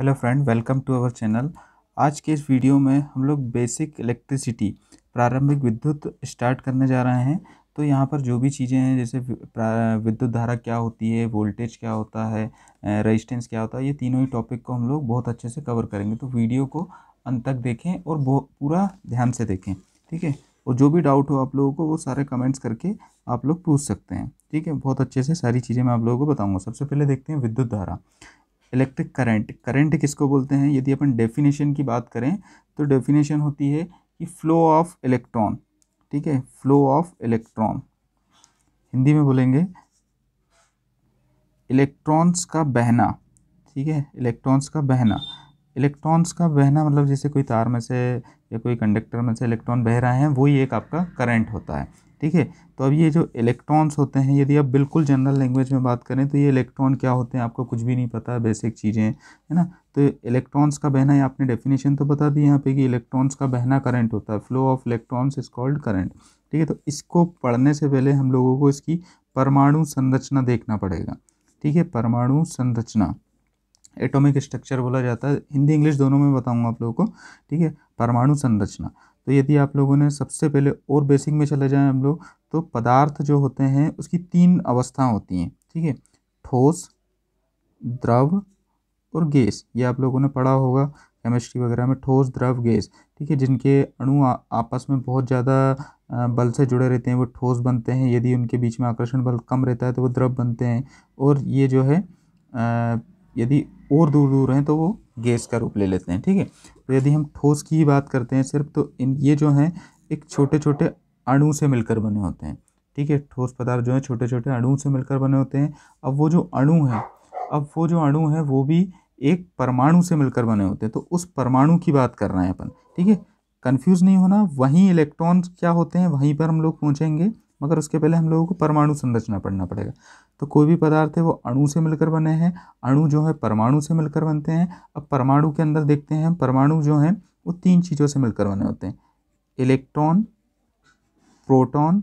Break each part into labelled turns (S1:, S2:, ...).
S1: hello friend welcome to our channel आज के इस वीडियो में हम लोग बेसिक इलेक्ट्रिसिटी प्रारंभिक विद्युत स्टार्ट करने जा रहे हैं तो यहाँ पर जो भी चीज़ें हैं जैसे विद्युत धारा क्या होती है वोल्टेज क्या होता है रेजिस्टेंस क्या होता है ये तीनों ही टॉपिक को हम लोग बहुत अच्छे से कवर करेंगे तो वीडियो को अंत तक देखें और पूरा ध्यान से देखें ठीक है और जो भी डाउट हो आप लोगों को वो सारे कमेंट्स करके आप लोग पूछ सकते हैं ठीक है बहुत अच्छे से सारी चीज़ें मैं आप लोगों को बताऊंगा सबसे पहले देखते हैं विद्युत धारा इलेक्ट्रिक करंट करंट किसको बोलते हैं यदि अपन डेफिनेशन की बात करें तो डेफिनेशन होती है कि फ्लो ऑफ इलेक्ट्रॉन ठीक है फ्लो ऑफ इलेक्ट्रॉन हिंदी में बोलेंगे इलेक्ट्रॉन्स का बहना ठीक है इलेक्ट्रॉन्स का बहना इलेक्ट्रॉन्स का बहना मतलब जैसे कोई तार में से या कोई कंडक्टर में से इलेक्ट्रॉन बह रहे हैं वही एक आपका करंट होता है ठीक है तो अब ये जो इलेक्ट्रॉन्स होते हैं यदि आप बिल्कुल जनरल लैंग्वेज में बात करें तो ये इलेक्ट्रॉन क्या होते हैं आपको कुछ भी नहीं पता बेसिक चीज़ें है ना तो इलेक्ट्रॉन्स का बहना है आपने डेफिनेशन तो बता दी यहाँ पे कि इलेक्ट्रॉन्स का बहना करंट होता है flow of electrons is called current ठीक है तो इसको पढ़ने से पहले हम लोगों को इसकी परमाणु संरचना देखना पड़ेगा ठीक है परमाणु संरचना एटॉमिक स्ट्रक्चर बोला जाता है हिंदी इंग्लिश दोनों में बताऊंगा आप लोगों को ठीक है परमाणु संरचना तो यदि आप लोगों ने सबसे पहले और बेसिक में चले जाएं हम लोग तो पदार्थ जो होते हैं उसकी तीन अवस्थाएं होती हैं ठीक है ठोस द्रव और गैस ये आप लोगों ने पढ़ा होगा केमिस्ट्री वगैरह में ठोस द्रव गैस ठीक है जिनके अणु आपस में बहुत ज़्यादा बल से जुड़े रहते हैं वो ठोस बनते हैं यदि उनके बीच में आकर्षण बल कम रहता है तो वो द्रव बनते हैं और ये जो है यदि और दूर दूर हैं तो वो गैस का रूप ले लेते हैं ठीक है तो यदि हम ठोस की ही बात करते हैं सिर्फ तो इन ये जो हैं एक छोटे छोटे अणु से मिलकर बने होते हैं ठीक है ठोस पदार्थ जो है छोटे छोटे अणु से मिलकर बने होते हैं अब वो जो अणु है अब वो जो अणु है वो भी एक परमाणु से मिलकर बने होते हैं तो उस परमाणु की बात कर रहे हैं अपन ठीक है कन्फ्यूज़ नहीं होना वहीं इलेक्ट्रॉन क्या होते हैं वहीं पर हम लोग पहुँचेंगे मगर उसके पहले हम लोगों को परमाणु संरचना पढ़ना पड़ेगा तो कोई भी पदार्थ है वो अणु से मिलकर बने हैं अणु जो है परमाणु से मिलकर बनते हैं अब परमाणु के अंदर देखते हैं परमाणु जो हैं वो तीन चीज़ों से मिलकर बने होते हैं इलेक्ट्रॉन प्रोटॉन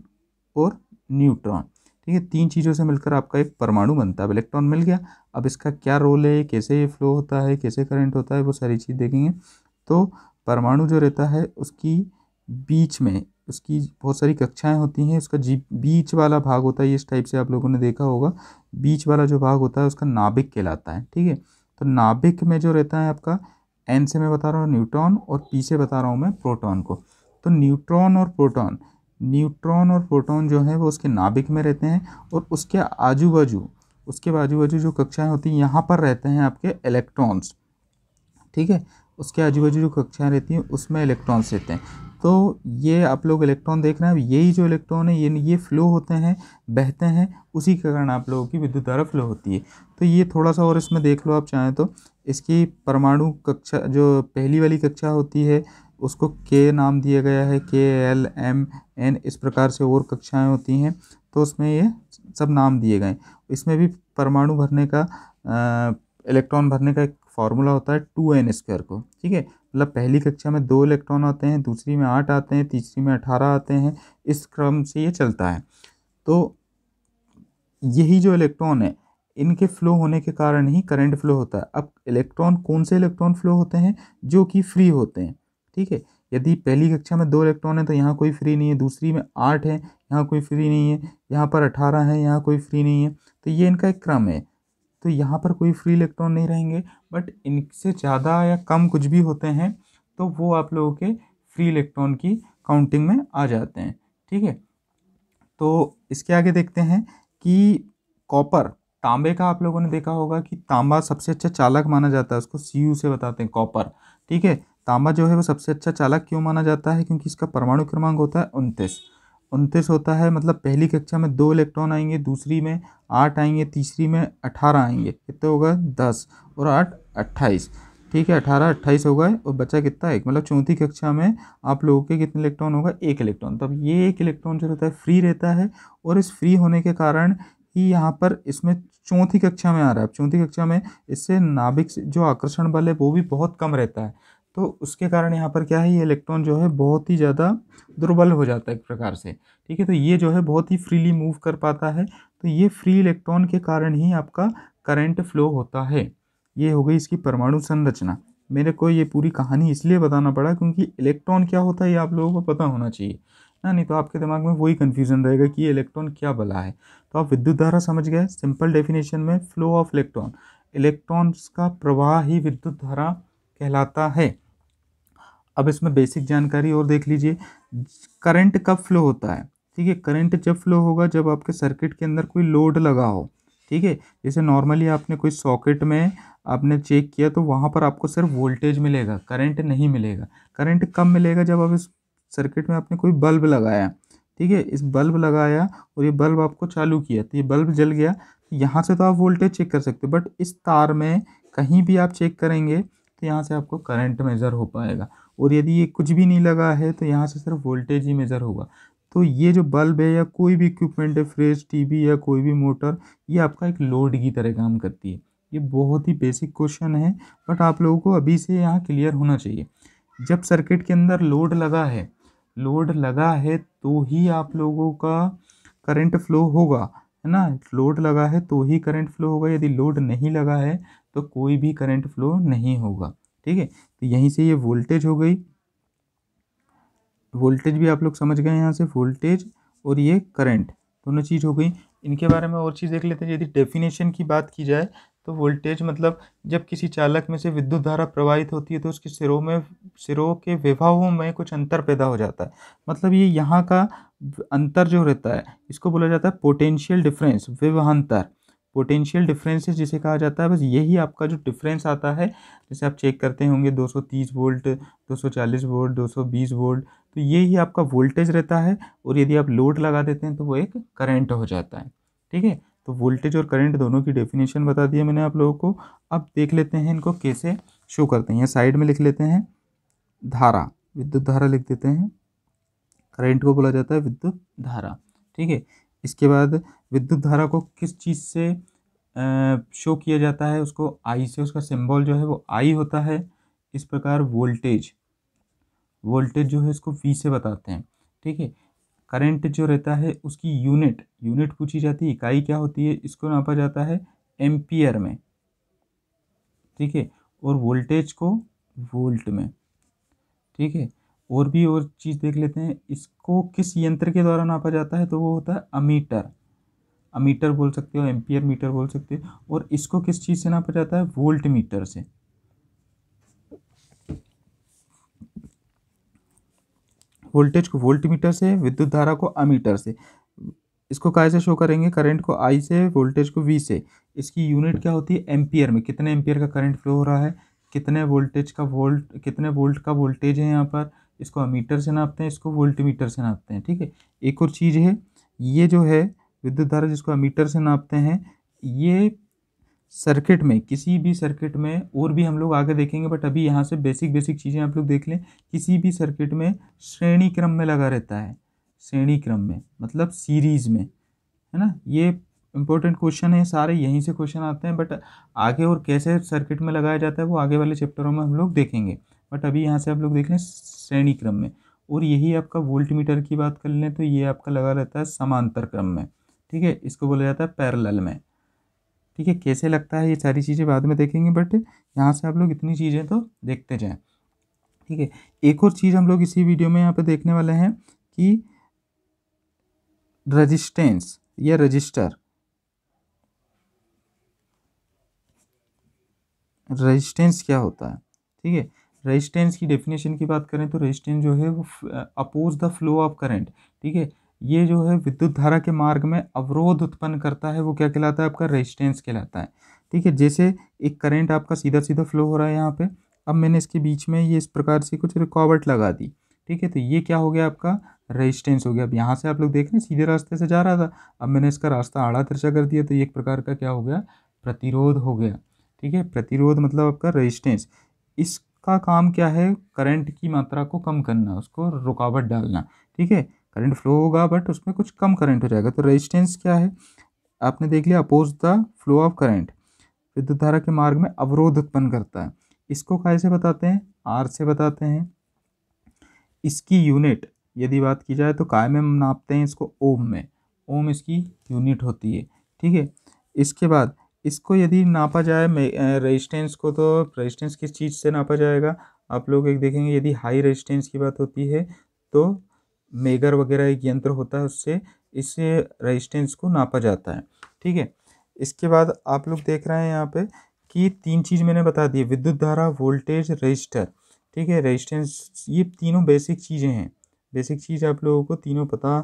S1: और न्यूट्रॉन ठीक है तीन चीज़ों से मिलकर आपका एक परमाणु बनता है अब इलेक्ट्रॉन मिल गया अब इसका क्या रोल है कैसे ये फ्लो होता है कैसे करंट होता है वो सारी चीज़ देखेंगे तो परमाणु जो रहता है उसकी बीच में उसकी बहुत सारी कक्षाएं होती हैं उसका जी बीच वाला भाग होता है इस टाइप से आप लोगों ने देखा होगा बीच वाला जो भाग होता है उसका नाभिक कहलाता है ठीक है तो नाभिक में जो रहता है आपका एन से मैं बता रहा हूँ न्यूट्रॉन और पी से बता रहा हूँ मैं प्रोटॉन को तो न्यूट्रॉन और प्रोटॉन न्यूट्रॉन और प्रोटॉन जो है वो उसके नाभिक में रहते हैं और उसके आजू बाजू उसके बाजू बाजू जो कक्षाएं होती हैं यहाँ पर रहते हैं आपके इलेक्ट्रॉन्स ठीक है उसके आजू बाजू जो कक्षाएं रहती हैं उसमें इलेक्ट्रॉन्स रहते हैं तो ये आप लोग इलेक्ट्रॉन देख रहे हैं अब यही जो इलेक्ट्रॉन है ये ये फ्लो होते हैं बहते हैं उसी के कारण आप लोगों की विद्युत धारा फ्लो होती है तो ये थोड़ा सा और इसमें देख लो आप चाहें तो इसकी परमाणु कक्षा जो पहली वाली कक्षा होती है उसको के नाम दिया गया है के एल एम एन इस प्रकार से और कक्षाएँ होती हैं तो उसमें ये सब नाम दिए गए इसमें भी परमाणु भरने का इलेक्ट्रॉन भरने का एक फार्मूला होता है टू एन स्क्वायर को ठीक है मतलब पहली कक्षा में दो इलेक्ट्रॉन आते हैं दूसरी में आठ आते हैं तीसरी में अठारह आते हैं इस क्रम से ये चलता है तो यही जो इलेक्ट्रॉन है इनके फ्लो होने के कारण ही करंट फ्लो होता है अब इलेक्ट्रॉन कौन से इलेक्ट्रॉन फ्लो होते हैं जो कि फ्री होते हैं ठीक है यदि पहली कक्षा में दो इलेक्ट्रॉन है तो यहाँ कोई फ्री नहीं है दूसरी में आठ है यहाँ कोई फ्री नहीं है यहाँ पर अठारह है यहाँ कोई फ्री नहीं है तो ये इनका एक क्रम है तो यहाँ पर कोई फ्री इलेक्ट्रॉन नहीं रहेंगे बट इनसे ज़्यादा या कम कुछ भी होते हैं तो वो आप लोगों के फ्री इलेक्ट्रॉन की काउंटिंग में आ जाते हैं ठीक है तो इसके आगे देखते हैं कि कॉपर तांबे का आप लोगों ने देखा होगा कि तांबा सबसे अच्छा चालक माना जाता है उसको सी से बताते हैं कॉपर ठीक है तांबा जो है वो सबसे अच्छा चालक क्यों माना जाता है क्योंकि इसका परमाणु क्रमांक होता है उनतीस उनतीस होता है मतलब पहली कक्षा में दो इलेक्ट्रॉन आएंगे दूसरी में आठ आएंगे तीसरी में अठारह आएंगे कितने होगा दस और आठ अट्ठाईस ठीक है अठारह अट्ठाईस हो गए और बचा कितना एक मतलब चौथी कक्षा में आप लोगों के कितने इलेक्ट्रॉन होगा एक इलेक्ट्रॉन तब ये एक इलेक्ट्रॉन जो रहता है फ्री रहता है और इस फ्री होने के कारण ही यहाँ पर इसमें चौथी कक्षा में आ रहा है चौथी कक्षा में इससे नाभिक जो आकर्षण बल है वो भी बहुत कम रहता है तो उसके कारण यहाँ पर क्या है ये इलेक्ट्रॉन जो है बहुत ही ज़्यादा दुर्बल हो जाता है एक प्रकार से ठीक है तो ये जो है बहुत ही फ्रीली मूव कर पाता है तो ये फ्री इलेक्ट्रॉन के कारण ही आपका करंट फ्लो होता है ये हो गई इसकी परमाणु संरचना मेरे को ये पूरी कहानी इसलिए बताना पड़ा क्योंकि इलेक्ट्रॉन क्या होता है ये आप लोगों को पता होना चाहिए ना नहीं तो आपके दिमाग में वही कन्फ्यूज़न रहेगा कि ये इलेक्ट्रॉन क्या बला है तो आप विद्युत धारा समझ गए सिंपल डेफिनेशन में फ्लो ऑफ इलेक्ट्रॉन इलेक्ट्रॉन्स का प्रवाह ही विद्युत धारा कहलाता है अब इसमें बेसिक जानकारी और देख लीजिए करंट कब फ्लो होता है ठीक है करंट जब फ्लो होगा जब आपके सर्किट के अंदर कोई लोड लगा हो ठीक है जैसे नॉर्मली आपने कोई सॉकेट में आपने चेक किया तो वहाँ पर आपको सिर्फ वोल्टेज मिलेगा करंट नहीं मिलेगा करंट कब मिलेगा जब आप इस सर्किट में आपने कोई बल्ब लगाया ठीक है इस बल्ब लगाया और ये बल्ब आपको चालू किया तो ये बल्ब जल गया यहाँ से तो आप वोल्टेज चेक कर सकते हो बट इस तार में कहीं भी आप चेक करेंगे तो यहाँ से आपको करंट मेज़र हो पाएगा और यदि ये कुछ भी नहीं लगा है तो यहाँ से सिर्फ वोल्टेज ही मेज़र होगा तो ये जो बल्ब है या कोई भी इक्विपमेंट है फ्रिज टीवी या कोई भी मोटर ये आपका एक लोड की तरह काम करती है ये बहुत ही बेसिक क्वेश्चन है बट आप लोगों को अभी से यहाँ क्लियर होना चाहिए जब सर्किट के अंदर लोड लगा है लोड लगा है तो ही आप लोगों का करंट फ्लो होगा है ना लोड लगा है तो ही करंट फ्लो होगा यदि लोड नहीं लगा है तो कोई भी करंट फ्लो नहीं होगा ठीक है तो यहीं से ये वोल्टेज हो गई वोल्टेज भी आप लोग समझ गए यहाँ से वोल्टेज और ये करंट दोनों चीज़ हो गई इनके बारे में और चीज़ देख लेते हैं यदि डेफिनेशन की बात की जाए तो वोल्टेज मतलब जब किसी चालक में से विद्युत धारा प्रवाहित होती है तो उसके सिरों में सिरों के विभावों में कुछ अंतर पैदा हो जाता है मतलब ये यहाँ का अंतर जो रहता है इसको बोला जाता है पोटेंशियल डिफरेंस विवाहांतर पोटेंशियल डिफरेंसेस जिसे कहा जाता है बस यही आपका जो डिफरेंस आता है जैसे आप चेक करते होंगे 230 वोल्ट 240 वोल्ट 220 वोल्ट तो ये ही आपका वोल्टेज रहता है और यदि आप लोड लगा देते हैं तो वो एक करंट हो जाता है ठीक है तो वोल्टेज और करंट दोनों की डेफिनेशन बता दिया मैंने आप लोगों को अब देख लेते हैं इनको कैसे शो करते हैं साइड में लिख लेते हैं धारा विद्युत धारा लिख देते हैं करेंट को बोला जाता है विद्युत धारा ठीक है इसके बाद विद्युत धारा को किस चीज़ से शो किया जाता है उसको आई से उसका सिंबल जो है वो आई होता है इस प्रकार वोल्टेज वोल्टेज जो है इसको वी से बताते हैं ठीक है करंट जो रहता है उसकी यूनिट यूनिट पूछी जाती है इकाई क्या होती है इसको नापा जाता है एम्पियर में ठीक है और वोल्टेज को वोल्ट में ठीक है और भी और चीज़ देख लेते हैं इसको किस यंत्र के द्वारा नापा जाता है तो वो होता है अमीटर अमीटर बोल सकते हो एम्पियर मीटर बोल सकते हो और इसको किस चीज़ से नापा जाता है वोल्ट मीटर से वोल्टेज को वोल्ट मीटर से विद्युत धारा को अमीटर से इसको काय से शो करेंगे करंट को आई से वोल्टेज को वी से इसकी यूनिट क्या होती है एम्पियर में कितने एम्पियर का करंट फ्लो हो रहा है कितने वोल्टेज का वोल्ट कितने वोल्ट का वोल्टेज है यहाँ पर इसको अमीटर से नापते हैं इसको वोल्टमीटर से नापते हैं ठीक है एक और चीज़ है ये जो है विद्युत धारा जिसको अमीटर से नापते हैं ये सर्किट में किसी भी सर्किट में और भी हम लोग आगे देखेंगे बट अभी यहाँ से बेसिक बेसिक चीज़ें आप लोग देख लें किसी भी सर्किट में श्रेणी क्रम में लगा रहता है श्रेणी क्रम में मतलब सीरीज़ में है ना ये इंपॉर्टेंट क्वेश्चन है सारे यहीं से क्वेश्चन आते हैं बट आगे और कैसे सर्किट में लगाया जाता है वो आगे वाले चैप्टरों में हम लोग देखेंगे बट अभी यहाँ से आप लोग देख लें श्रेणी क्रम में और यही आपका वोल्ट मीटर की बात कर लें तो ये आपका लगा रहता है समांतर क्रम में ठीक है इसको बोला जाता है पैरेलल में ठीक है कैसे लगता है ये सारी चीज़ें बाद में देखेंगे बट यहाँ से आप लोग इतनी चीज़ें तो देखते जाएँ ठीक है एक और चीज़ हम लोग इसी वीडियो में यहाँ पर देखने वाले हैं कि रजिस्टेंस या रजिस्टर रजिस्टेंस क्या होता है ठीक है रेजिस्टेंस की डेफिनेशन की बात करें तो रेजिस्टेंस जो है वो oppose the flow of current ठीक है ये जो है विद्युत धारा के मार्ग में अवरोध उत्पन्न करता है वो क्या कहलाता है आपका रेजिस्टेंस कहलाता है ठीक है जैसे एक करंट आपका सीधा सीधा फ्लो हो रहा है यहाँ पे अब मैंने इसके बीच में ये इस प्रकार से कुछ रिकॉवर्ट लगा दी ठीक है तो ये क्या हो गया आपका रेजिस्टेंस हो गया अब यहाँ से आप लोग देख रहे हैं सीधे रास्ते से जा रहा था अब मैंने इसका रास्ता आड़ा तिरछा कर दिया तो ये एक प्रकार का क्या हो गया प्रतिरोध हो गया ठीक है प्रतिरोध मतलब आपका रेजिस्टेंस इस का काम क्या है करंट की मात्रा को कम करना उसको रुकावट डालना ठीक है करंट फ्लो होगा बट उसमें कुछ कम करंट हो जाएगा तो रेजिस्टेंस क्या है आपने देख लिया oppose the flow of current विद्युत धारा के मार्ग में अवरोध उत्पन्न करता है इसको काय से बताते हैं आर से बताते हैं इसकी यूनिट यदि बात की जाए तो काय में नापते हैं इसको ओम में ओम इसकी यूनिट होती है ठीक है इसके बाद इसको यदि नापा जाए रेजिस्टेंस को तो रेजिस्टेंस किस चीज़ से नापा जाएगा आप लोग एक देखेंगे यदि हाई रेजिस्टेंस की बात होती है तो मेगर वगैरह एक यंत्र होता है उससे इस रेजिस्टेंस को नापा जाता है ठीक है इसके बाद आप लोग देख रहे हैं यहाँ पे कि तीन चीज़ मैंने बता दी विद्युत धारा वोल्टेज रजिस्टर ठीक है रजिस्टेंस ये तीनों बेसिक चीज़ें हैं बेसिक चीज़ आप लोगों को तीनों पता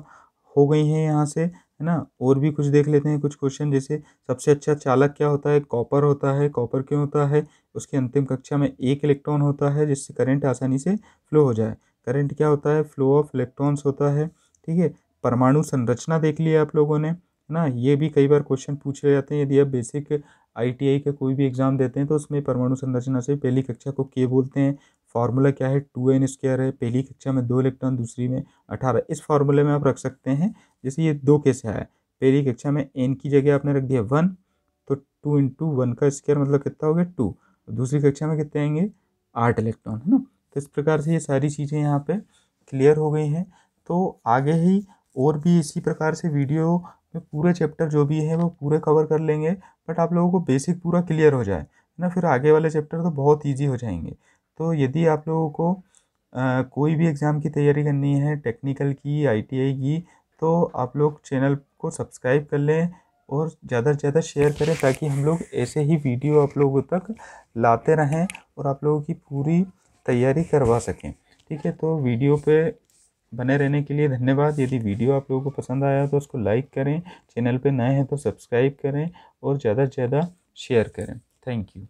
S1: हो गई हैं यहाँ से है ना और भी कुछ देख लेते हैं कुछ क्वेश्चन जैसे सबसे अच्छा चालक क्या होता है कॉपर होता है कॉपर क्यों होता है उसकी अंतिम कक्षा में एक इलेक्ट्रॉन होता है जिससे करंट आसानी से फ्लो हो जाए करंट क्या होता है फ्लो ऑफ इलेक्ट्रॉन्स होता है ठीक है परमाणु संरचना देख लिया आप लोगों ने ना ये भी कई बार क्वेश्चन पूछे जाते हैं यदि आप बेसिक आई का कोई भी एग्ज़ाम देते हैं तो उसमें परमाणु संरचना से पहली कक्षा को के बोलते हैं फार्मूला क्या है टू एन स्क्वायर है पहली कक्षा में दो इलेक्ट्रॉन दूसरी में अठारह इस फार्मूले में आप रख सकते हैं जैसे ये दो कैसे आया पहली कक्षा में एन की जगह आपने रख दिया वन तो टू इंटू वन का स्क्वायर मतलब कितना हो गया टू दूसरी कक्षा में कितने आएंगे आठ इलेक्ट्रॉन है ना तो इस प्रकार से ये सारी चीज़ें यहाँ पर क्लियर हो गई हैं तो आगे ही और भी इसी प्रकार से वीडियो में पूरे चैप्टर जो भी है वो पूरे कवर कर लेंगे बट आप लोगों को बेसिक पूरा क्लियर हो जाए ना फिर आगे वाले चैप्टर तो बहुत ईजी हो जाएंगे तो यदि आप लोगों को आ, कोई भी एग्ज़ाम की तैयारी करनी है टेक्निकल की आईटीआई की तो आप लोग चैनल को सब्सक्राइब कर लें और ज़्यादा से ज़्यादा शेयर करें ताकि हम लोग ऐसे ही वीडियो आप लोगों तक लाते रहें और आप लोगों की पूरी तैयारी करवा सकें ठीक है तो वीडियो पे बने रहने के लिए धन्यवाद यदि वीडियो आप लोगों को पसंद आया तो उसको लाइक करें चैनल पे नए हैं तो सब्सक्राइब करें और ज़्यादा से ज़्यादा शेयर करें थैंक यू